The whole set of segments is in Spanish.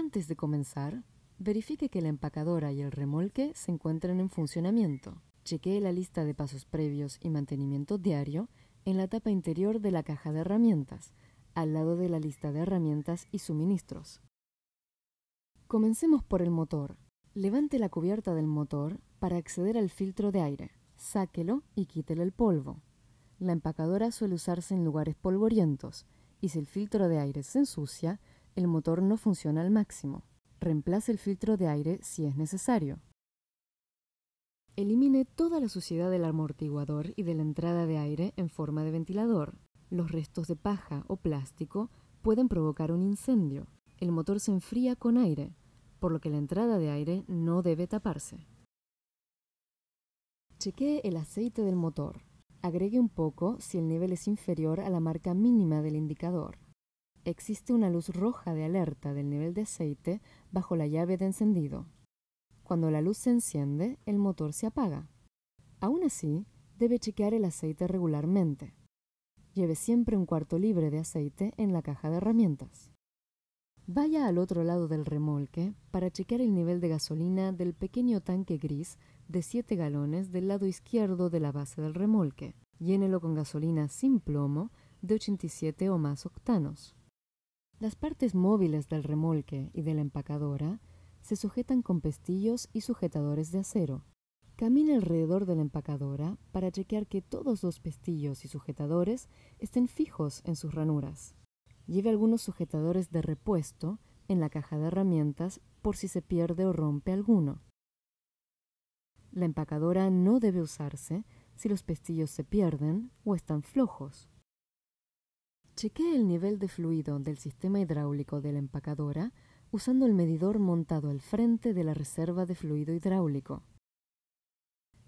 Antes de comenzar, verifique que la empacadora y el remolque se encuentren en funcionamiento. Chequee la lista de pasos previos y mantenimiento diario en la tapa interior de la caja de herramientas, al lado de la lista de herramientas y suministros. Comencemos por el motor. Levante la cubierta del motor para acceder al filtro de aire. Sáquelo y quítele el polvo. La empacadora suele usarse en lugares polvorientos y si el filtro de aire se ensucia, el motor no funciona al máximo. Reemplace el filtro de aire si es necesario. Elimine toda la suciedad del amortiguador y de la entrada de aire en forma de ventilador. Los restos de paja o plástico pueden provocar un incendio. El motor se enfría con aire, por lo que la entrada de aire no debe taparse. Chequee el aceite del motor. Agregue un poco si el nivel es inferior a la marca mínima del indicador existe una luz roja de alerta del nivel de aceite bajo la llave de encendido. Cuando la luz se enciende, el motor se apaga. Aún así, debe chequear el aceite regularmente. Lleve siempre un cuarto libre de aceite en la caja de herramientas. Vaya al otro lado del remolque para chequear el nivel de gasolina del pequeño tanque gris de 7 galones del lado izquierdo de la base del remolque. Llénelo con gasolina sin plomo de 87 o más octanos. Las partes móviles del remolque y de la empacadora se sujetan con pestillos y sujetadores de acero. Camina alrededor de la empacadora para chequear que todos los pestillos y sujetadores estén fijos en sus ranuras. Lleve algunos sujetadores de repuesto en la caja de herramientas por si se pierde o rompe alguno. La empacadora no debe usarse si los pestillos se pierden o están flojos. Chequee el nivel de fluido del sistema hidráulico de la empacadora usando el medidor montado al frente de la reserva de fluido hidráulico.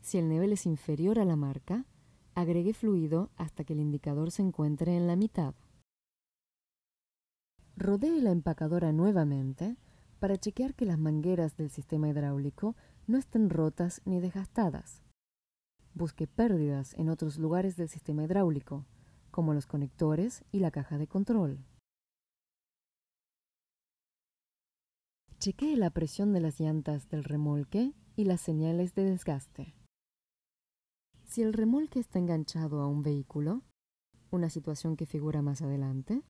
Si el nivel es inferior a la marca, agregue fluido hasta que el indicador se encuentre en la mitad. Rodee la empacadora nuevamente para chequear que las mangueras del sistema hidráulico no estén rotas ni desgastadas. Busque pérdidas en otros lugares del sistema hidráulico, como los conectores y la caja de control. Chequee la presión de las llantas del remolque y las señales de desgaste. Si el remolque está enganchado a un vehículo, una situación que figura más adelante,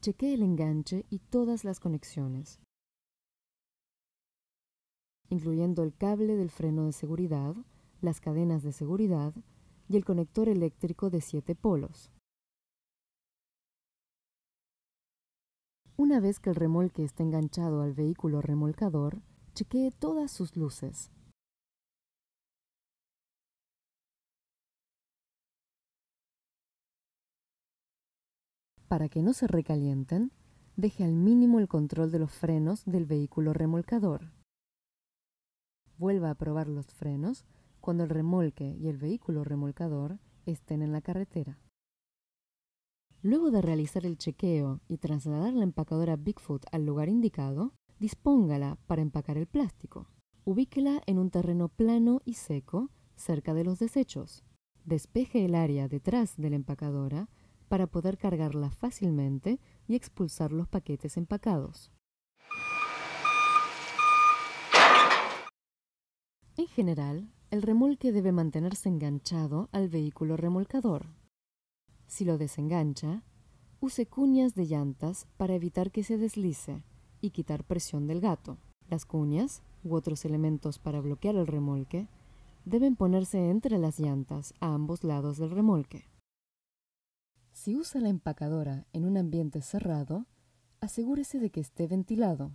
chequee el enganche y todas las conexiones, incluyendo el cable del freno de seguridad, las cadenas de seguridad y el conector eléctrico de siete polos. Una vez que el remolque esté enganchado al vehículo remolcador, chequee todas sus luces. Para que no se recalienten, deje al mínimo el control de los frenos del vehículo remolcador. Vuelva a probar los frenos cuando el remolque y el vehículo remolcador estén en la carretera. Luego de realizar el chequeo y trasladar la empacadora Bigfoot al lugar indicado, dispóngala para empacar el plástico. Ubíquela en un terreno plano y seco, cerca de los desechos. Despeje el área detrás de la empacadora para poder cargarla fácilmente y expulsar los paquetes empacados. En general, el remolque debe mantenerse enganchado al vehículo remolcador si lo desengancha, use cuñas de llantas para evitar que se deslice y quitar presión del gato. Las cuñas u otros elementos para bloquear el remolque deben ponerse entre las llantas a ambos lados del remolque. Si usa la empacadora en un ambiente cerrado, asegúrese de que esté ventilado